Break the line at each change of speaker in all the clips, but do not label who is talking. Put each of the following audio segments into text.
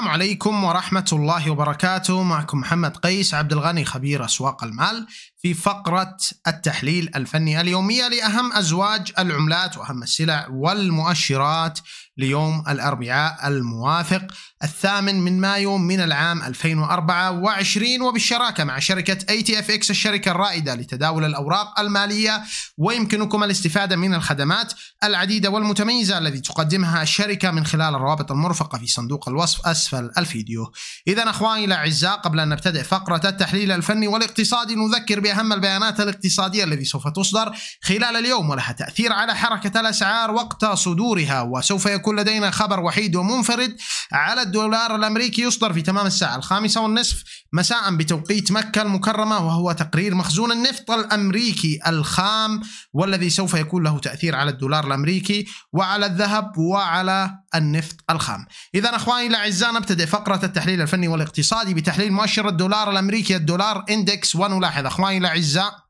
السلام عليكم ورحمة الله وبركاته معكم محمد قيس عبد الغني خبير أسواق المال في فقرة التحليل الفني اليومية لأهم أزواج العملات وأهم السلع والمؤشرات ليوم الأربعاء الموافق الثامن من مايو من العام 2024 وبالشراكة مع شركة ATFX الشركة الرائدة لتداول الأوراق المالية ويمكنكم الاستفادة من الخدمات العديدة والمتميزة التي تقدمها الشركة من خلال الروابط المرفقة في صندوق الوصف أسفل الفيديو إذا أخواني الأعزاء قبل أن نبتدئ فقرة التحليل الفني والاقتصادي نذكر بأن بأهم البيانات الاقتصادية الذي سوف تصدر خلال اليوم ولها تأثير على حركة الأسعار وقت صدورها وسوف يكون لدينا خبر وحيد ومنفرد على الدولار الأمريكي يصدر في تمام الساعة الخامسة والنصف مساء بتوقيت مكة المكرمة وهو تقرير مخزون النفط الأمريكي الخام والذي سوف يكون له تأثير على الدولار الأمريكي وعلى الذهب وعلى النفط الخام إذا أخواني الأعزاء نبتدئ فقرة التحليل الفني والاقتصادي بتحليل مؤشر الدولار الأمريكي الدولار إندكس ونلاحظ أخواني الأعزاء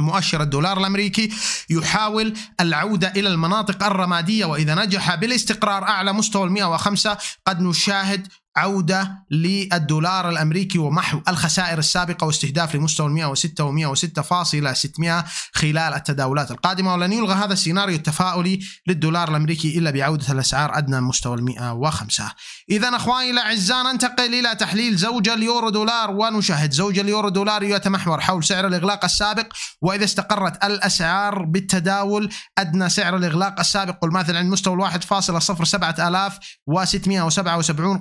مؤشر الدولار الامريكي يحاول العوده الى المناطق الرماديه واذا نجح بالاستقرار اعلى مستوى ال 105 قد نشاهد عودة للدولار الأمريكي ومحو الخسائر السابقة واستهداف لمستوى 106 و 106.600 خلال التداولات القادمة ولن يلغى هذا السيناريو التفاؤلي للدولار الأمريكي إلا بعودة الأسعار أدنى مستوى 105 إذا أخواني الأعزاء ننتقل إلى تحليل زوج اليورو دولار ونشاهد زوج اليورو دولار يتمحور حول سعر الإغلاق السابق وإذا استقرت الأسعار بالتداول أدنى سعر الإغلاق السابق والماثل عند مستوى 1.07677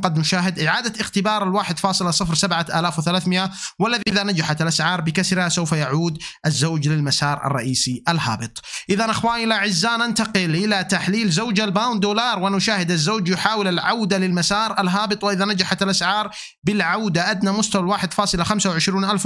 قد نشاهد المشاهد إعادة اختبار ال 1.07300 والذي إذا نجحت الأسعار بكسرها سوف يعود الزوج للمسار الرئيسي الهابط إذا أخواني الأعزاء ننتقل إلى تحليل زوج الباوند دولار ونشاهد الزوج يحاول العودة للمسار الهابط وإذا نجحت الأسعار بالعودة أدنى مستوى 1.25400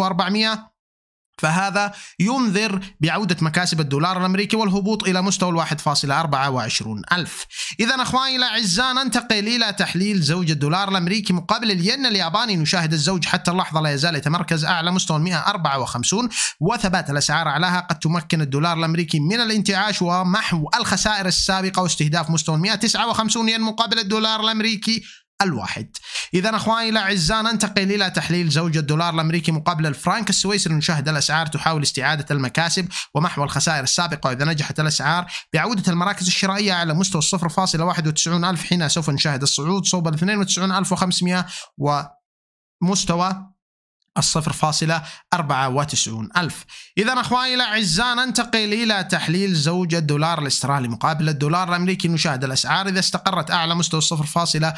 فهذا ينذر بعودة مكاسب الدولار الأمريكي والهبوط إلى مستوى الواحد فاصل أربعة وعشرون ألف إذا أخواني الأعزاء ننتقل إلى تحليل زوج الدولار الأمريكي مقابل الين الياباني نشاهد الزوج حتى اللحظة لا يزال يتمركز أعلى مستوى 154 وثبات الأسعار أعلاها قد تمكن الدولار الأمريكي من الانتعاش ومحو الخسائر السابقة واستهداف مستوى 159 ين مقابل الدولار الأمريكي الواحد إذا أخواني الأعزاء ننتقل إلى تحليل زوج الدولار الأمريكي مقابل الفرنك السويسري نشاهد الأسعار تحاول استعادة المكاسب ومحو الخسائر السابقة وإذا نجحت الأسعار بعودة المراكز الشرائية على مستوى 0.91 ألف حين سوف نشاهد الصعود صوب ال 92 ألف ومستوى وتسعون ألف إذا أخواني الأعزاء ننتقل إلى تحليل زوجة الدولار الاسترالي مقابل الدولار الأمريكي نشاهد الأسعار إذا استقرت أعلى مستوى وستون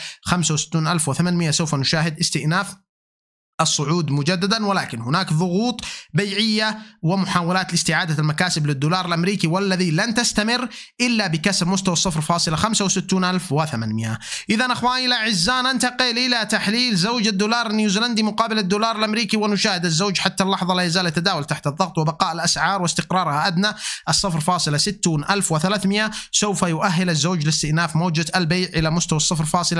ألف وثمانمائة سوف نشاهد استئناف الصعود مجددا ولكن هناك ضغوط بيعية ومحاولات لاستعادة المكاسب للدولار الأمريكي والذي لن تستمر إلا بكسر مستوى 0.65800 إذا أخواني الأعزاء ننتقل إلى تحليل زوج الدولار النيوزيلندي مقابل الدولار الأمريكي ونشاهد الزوج حتى اللحظة لا يزال يتداول تحت الضغط وبقاء الأسعار واستقرارها أدنى 0.60300 سوف يؤهل الزوج لاستئناف موجة البيع إلى مستوى 0.59000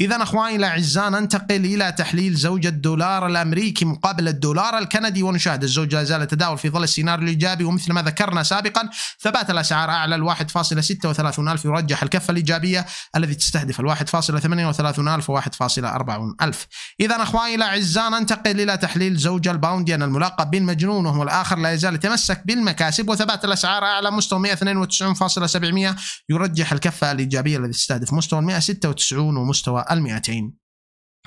إذا أخواني الأعزاء ننتقل إلى تحليل زوج الدولار الامريكي مقابل الدولار الكندي ونشاهد الزوج لا تداول يتداول في ظل السيناريو الايجابي ومثل ما ذكرنا سابقا ثبات الاسعار اعلى ال 1.36 ألف يرجح الكفه الايجابيه الذي تستهدف ال ألف و ألف اذا اخواني الاعزاء ننتقل الى تحليل زوج الباونديان الملقب بالمجنون وهو الاخر لا يزال يتمسك بالمكاسب وثبات الاسعار اعلى مستوى 192.700 يرجح الكفه الايجابيه الذي تستهدف مستوى 196 ومستوى ال 200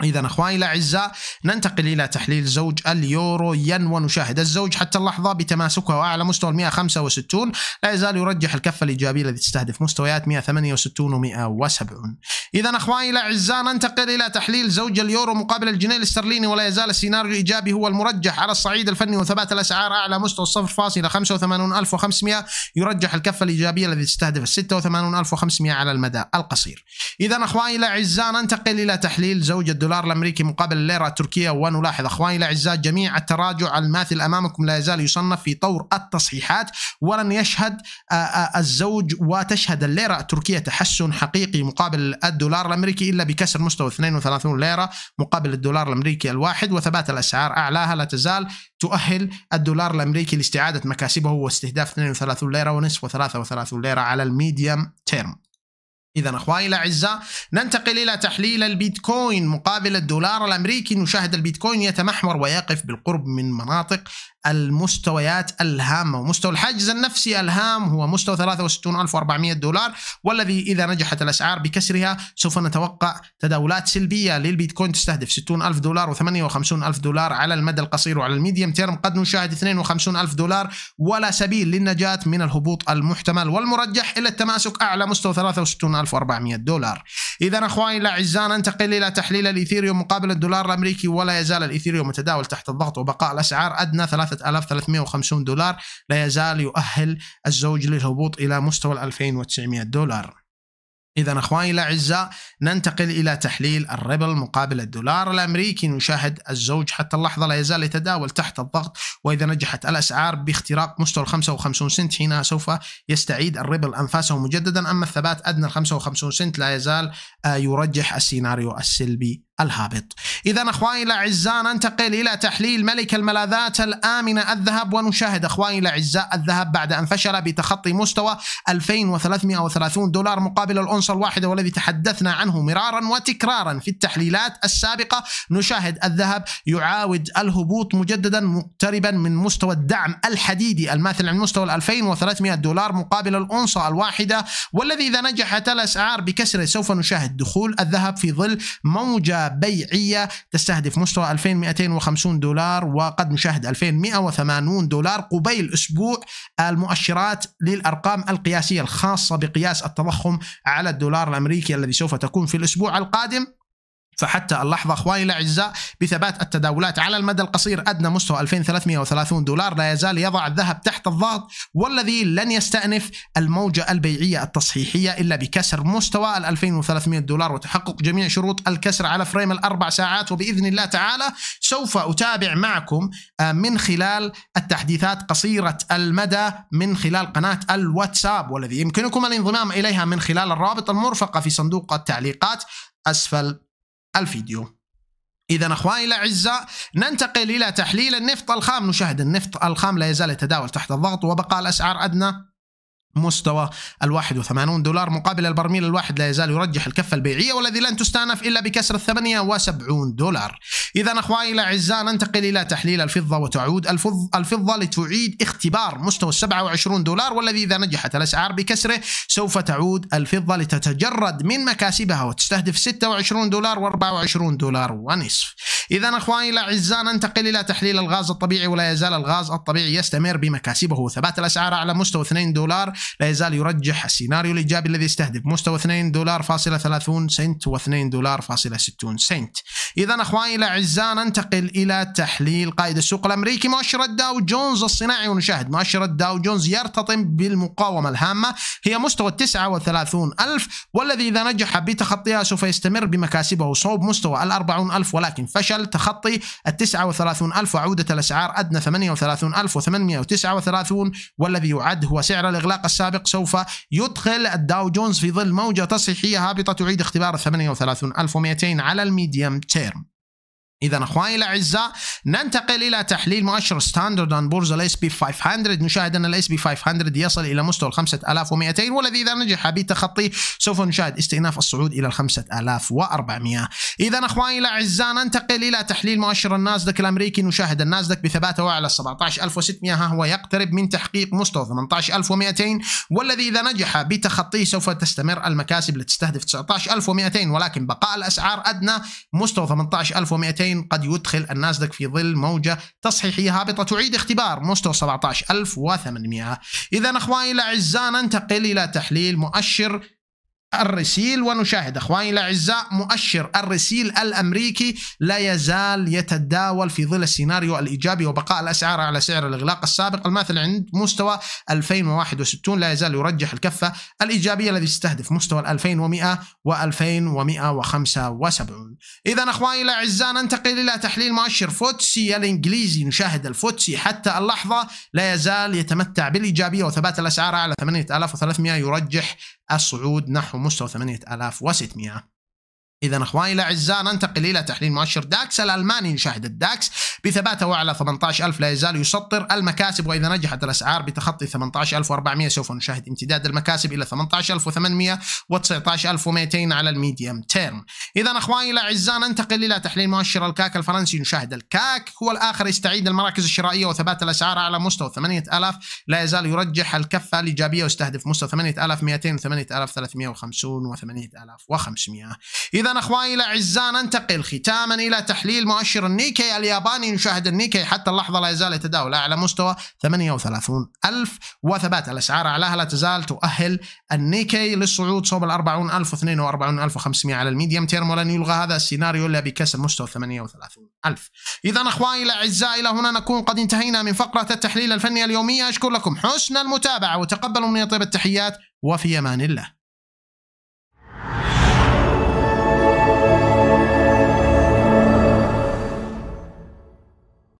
إذا أخواني الأعزاء ننتقل إلى تحليل زوج اليورو ين ونشاهد الزوج حتى اللحظة بتماسكها وأعلى مستوى 165 لا يزال يرجح الكفة الإيجابية التي تستهدف مستويات 168 و 170 إذا أخواني الأعزاء ننتقل إلى تحليل زوج اليورو مقابل الجنيه الاسترليني ولا يزال السيناريو الإيجابي هو المرجح على الصعيد الفني وثبات الأسعار أعلى مستوى 0.85500 يرجح الكفة الإيجابية التي تستهدف 86500 على المدى القصير إذا أخواني الأعزاء ننتقل إلى تحليل زوج الدولار الامريكي مقابل الليره التركيه ونلاحظ اخواني الاعزاء جميع التراجع الماثل امامكم لا يزال يصنف في طور التصحيحات ولن يشهد آه، آه، الزوج وتشهد الليره التركيه تحسن حقيقي مقابل الدولار الامريكي الا بكسر مستوى 32 ليره مقابل الدولار الامريكي الواحد وثبات الاسعار اعلاها لا تزال تؤهل الدولار الامريكي لاستعاده مكاسبه واستهداف 32 ليره ونصف و33 ليره على الميديم تيرم. إذا أخواني الأعزاء ننتقل إلى تحليل البيتكوين مقابل الدولار الأمريكي نشاهد البيتكوين يتمحور ويقف بالقرب من مناطق المستويات الهامة ومستوى الحاجز النفسي الهام هو مستوى 63400 دولار والذي إذا نجحت الأسعار بكسرها سوف نتوقع تداولات سلبية للبيتكوين تستهدف 60000 دولار و58000 دولار على المدى القصير وعلى الميديم تيرم قد نشاهد 52000 دولار ولا سبيل للنجاة من الهبوط المحتمل والمرجح إلى التماسك أعلى مستوى 63000 1400 دولار اذا اخواني الاعزاء ننتقل الى تحليل الايثيريوم مقابل الدولار الامريكي ولا يزال الايثيريوم متداول تحت الضغط وبقاء الاسعار ادنى 3350 دولار لا يزال يؤهل الزوج للهبوط الى مستوى 2900 دولار إذا أخواني الأعزاء ننتقل إلى تحليل الربل مقابل الدولار الأمريكي نشاهد الزوج حتى اللحظة لا يزال يتداول تحت الضغط وإذا نجحت الأسعار باختراق مستوى 55 سنت حينها سوف يستعيد الربل أنفاسه مجددا أما الثبات أدنى 55 سنت لا يزال آه، يرجح السيناريو السلبي الهابط إذا أخواني الأعزاء ننتقل إلى تحليل ملك الملاذات الآمنة الذهب ونشاهد أخواني الأعزاء الذهب بعد أن فشل بتخطي مستوى 2330 دولار مقابل الأونصة الواحدة والذي تحدثنا عنه مرارا وتكرارا في التحليلات السابقة نشاهد الذهب يعاود الهبوط مجددا مقتربا من مستوى الدعم الحديدي الماثل عن مستوى 2300 دولار مقابل الأونصة الواحدة والذي إذا نجحت الأسعار بكسره سوف نشاهد دخول الذهب في ظل موجة بيعية تستهدف مستوى 2250 دولار وقد نشاهد 2180 دولار قبيل أسبوع المؤشرات للأرقام القياسية الخاصة بقياس التضخم على الدولار الأمريكي الذي سوف تكون في الأسبوع القادم فحتى اللحظة أخواني الأعزاء بثبات التداولات على المدى القصير أدنى مستوى 2330 دولار لا يزال يضع الذهب تحت الضغط والذي لن يستأنف الموجة البيعية التصحيحية إلا بكسر مستوى ال 2300 دولار وتحقق جميع شروط الكسر على فريم الأربع ساعات وبإذن الله تعالى سوف أتابع معكم آه، من خلال التحديثات قصيرة المدى من خلال قناة الواتساب والذي يمكنكم الانضمام إليها من خلال الرابط المرفقة في صندوق التعليقات أسفل الفيديو إذا أخواني الأعزاء ننتقل إلى تحليل النفط الخام نشاهد النفط الخام لا يزال يتداول تحت الضغط وبقاء الأسعار أدنى مستوى ال 81 دولار مقابل البرميل الواحد لا يزال يرجح الكفة البيعية والذي لن تستأنف إلا بكسر ال 78 دولار إذا أخواني الأعزاء ننتقل إلى تحليل الفضة وتعود الفضة لتعيد اختبار مستوى ال 27 دولار والذي إذا نجحت الأسعار بكسره سوف تعود الفضة لتتجرد من مكاسبها وتستهدف 26 دولار و24 دولار ونصف إذا أخواني الأعزاء ننتقل إلى تحليل الغاز الطبيعي ولا يزال الغاز الطبيعي يستمر بمكاسبه وثبات الأسعار على مستوى 2 دولار لا يزال يرجح السيناريو الإيجابي الذي يستهدف مستوى 2 دولار فاصلة 30 سنت و2 دولار فاصلة 60 سنت إذا أخواني الأعزاء ننتقل إلى تحليل قائد السوق الأمريكي مؤشر الداو جونز الصناعي ونشاهد مؤشر الداو جونز يرتطم بالمقاومة الهامة هي مستوى 39 ألف والذي إذا نجح بتخطيها سوف يستمر بمكاسبه صوب مستوى ال 40 ألف ولكن فشل تخطي ال 39 ألف وعودة الأسعار أدنى 38 ألف و839 والذي يعد هو سعر الإغلاق السابق سوف يدخل الداو جونز في ظل موجة تصحيحية هابطة تعيد اختبار 38200 على الميديم تيرم إذا أخواني الأعزاء ننتقل إلى تحليل مؤشر ستاندرد أند بورز الاس بي 500 نشاهد أن الاس بي 500 يصل إلى مستوى الـ 5200 والذي إذا نجح بتخطيه سوف نشاهد استئناف الصعود إلى الـ 5400 اذا اخواني الاعزاء ننتقل الى تحليل مؤشر النازدك الامريكي نشاهد النازدك بثباته اعلى 17600 ها هو يقترب من تحقيق مستوى 18200 والذي اذا نجح بتخطيه سوف تستمر المكاسب لتستهدف 19200 ولكن بقاء الاسعار ادنى مستوى 18200 قد يدخل النازدك في ظل موجه تصحيحيه هابطه تعيد اختبار مستوى 17800 اذا اخواني الاعزاء ننتقل الى تحليل مؤشر الرسيل ونشاهد اخواني الاعزاء مؤشر الرسيل الامريكي لا يزال يتداول في ظل السيناريو الايجابي وبقاء الاسعار على سعر الاغلاق السابق الماثل عند مستوى 2061 لا يزال يرجح الكفه الايجابيه الذي يستهدف مستوى 2100 و2175 اذا اخواني الاعزاء ننتقل الى تحليل مؤشر فوتسي الانجليزي نشاهد الفوتسي حتى اللحظه لا يزال يتمتع بالايجابيه وثبات الاسعار على 8300 يرجح الصعود نحو مستوى 8600 إذا أخواني الأعزاء ننتقل إلى تحليل مؤشر داكس الألماني نشاهد الداكس بثباته وعلى 18000 لا يزال يسطر المكاسب وإذا نجحت الأسعار بتخطي 18400 سوف نشاهد امتداد المكاسب إلى 18800 و19200 على الميديم تيرم إذا أخواني الأعزاء ننتقل إلى تحليل مؤشر الكاك الفرنسي نشاهد الكاك هو الآخر يستعيد المراكز الشرائية وثبات الأسعار على مستوى 8000 لا يزال يرجح الكفة الإيجابية واستهدف مستوى 8200 و 8350 و 8500 إذا أخواني الأعزاء ننتقل ختاما إلى تحليل مؤشر النيكي الياباني يشاهد النيكي حتى اللحظة لا يزال يتداول اعلى مستوى 38 ألف وثبات الأسعار أعلاها لا تزال تؤهل النيكي للصعود صوب ال 40000 و 42500 على الميديم تيرم ولن يلغى هذا السيناريو إلا بكسر مستوى 38 ألف إذا أخواني الأعزاء إلى هنا نكون قد انتهينا من فقرة التحليل الفني اليومية أشكر لكم حسن المتابعة وتقبلوا مني طيب التحيات وفي أمان الله